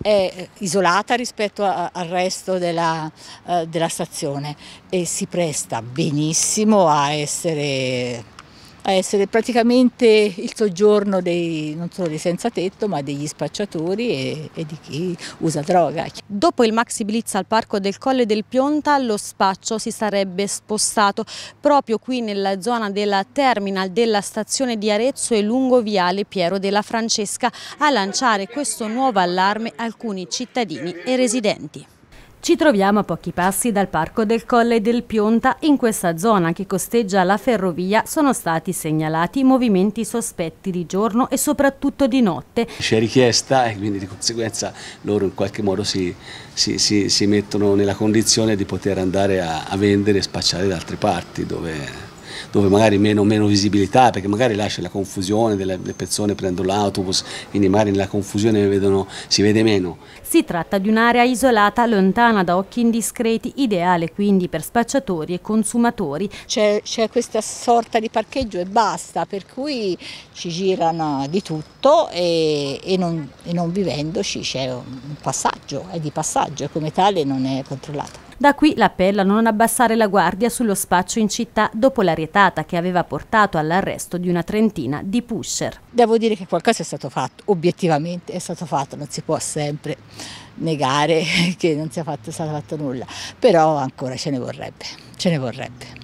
è eh, isolata rispetto a, al resto della, eh, della stazione e si presta benissimo a essere a essere praticamente il soggiorno dei, non solo dei senza tetto ma degli spacciatori e, e di chi usa droga. Dopo il maxi blitz al parco del Colle del Pionta lo spaccio si sarebbe spostato proprio qui nella zona della terminal della stazione di Arezzo e lungo viale Piero della Francesca a lanciare questo nuovo allarme alcuni cittadini e residenti. Ci troviamo a pochi passi dal parco del Colle del Pionta. In questa zona che costeggia la ferrovia sono stati segnalati movimenti sospetti di giorno e soprattutto di notte. C'è richiesta e quindi di conseguenza loro in qualche modo si, si, si, si mettono nella condizione di poter andare a, a vendere e spacciare da altre parti dove dove magari meno, meno visibilità, perché magari lascia la confusione, delle, le persone prendono l'autobus, quindi magari nella confusione vedono, si vede meno. Si tratta di un'area isolata, lontana da occhi indiscreti, ideale quindi per spacciatori e consumatori. C'è, questa sorta di parcheggio e basta, per cui ci girano di tutto e, e, non, e non vivendoci c'è un passaggio, è di passaggio e come tale non è controllata. Da qui l'appello a non abbassare la guardia sullo spaccio in città dopo la rietata che aveva portato all'arresto di una trentina di pusher. Devo dire che qualcosa è stato fatto, obiettivamente è stato fatto, non si può sempre negare che non sia fatto, stato fatto nulla, però ancora ce ne vorrebbe, ce ne vorrebbe.